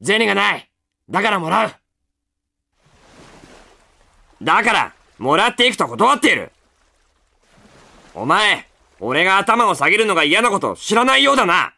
銭がないだからもらうだからもらっていくと断っているお前、俺が頭を下げるのが嫌なこと知らないようだな